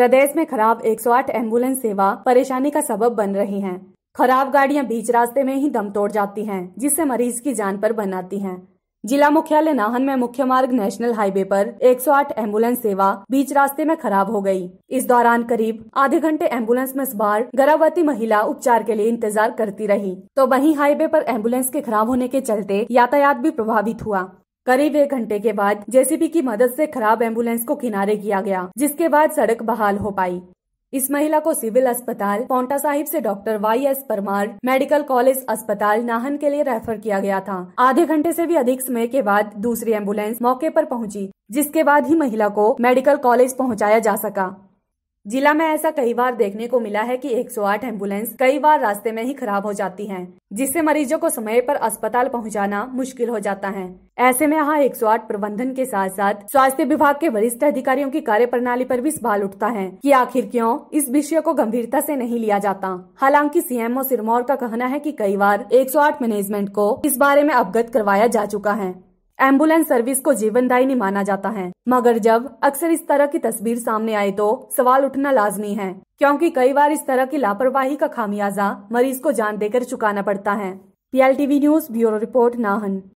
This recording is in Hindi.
प्रदेश में खराब 108 एम्बुलेंस सेवा परेशानी का सबब बन रही है खराब गाड़ियां बीच रास्ते में ही दम तोड़ जाती हैं जिससे मरीज की जान पर बन आती है जिला मुख्यालय नाहन में मुख्य मार्ग नेशनल हाईवे पर 108 एम्बुलेंस सेवा बीच रास्ते में खराब हो गई। इस दौरान करीब आधे घंटे एम्बुलेंस में सवार गर्भवती महिला उपचार के लिए इंतजार करती रही तो वहीं हाईवे पर एम्बुलेंस के खराब होने के चलते यातायात भी प्रभावित हुआ करीब एक घंटे के बाद जेसीबी की मदद से खराब एम्बुलेंस को किनारे किया गया जिसके बाद सड़क बहाल हो पाई इस महिला को सिविल अस्पताल पौंटा साहिब से doctor Y S Parmar medical college अस्पताल नाहन के लिए रेफर किया गया था आधे घंटे से भी अधिक समय के बाद दूसरी एम्बुलेंस मौके पर पहुंची जिसके बाद ही महिला को मेडिकल कॉलेज पहुंचाया जा सका जिला में ऐसा कई बार देखने को मिला है कि 108 एम्बुलेंस कई बार रास्ते में ही खराब हो जाती हैं, जिससे मरीजों को समय पर अस्पताल पहुंचाना मुश्किल हो जाता है ऐसे में यहाँ 108 प्रबंधन के साथ साथ स्वास्थ्य विभाग के वरिष्ठ अधिकारियों की कार्य प्रणाली आरोप भी सवाल उठता है कि आखिर क्यों इस विषय को गंभीरता ऐसी नहीं लिया जाता हालांकि सीएमओ सिरमौर का कहना है की कई बार 108 मैनेजमेंट को इस बारे में अवगत करवाया जा चुका है एम्बुलेंस सर्विस को जीवनदायिनी माना जाता है मगर जब अक्सर इस तरह की तस्वीर सामने आए तो सवाल उठना लाजमी है क्योंकि कई बार इस तरह की लापरवाही का खामियाजा मरीज को जान देकर चुकाना पड़ता है PLTV news bureau report Nahan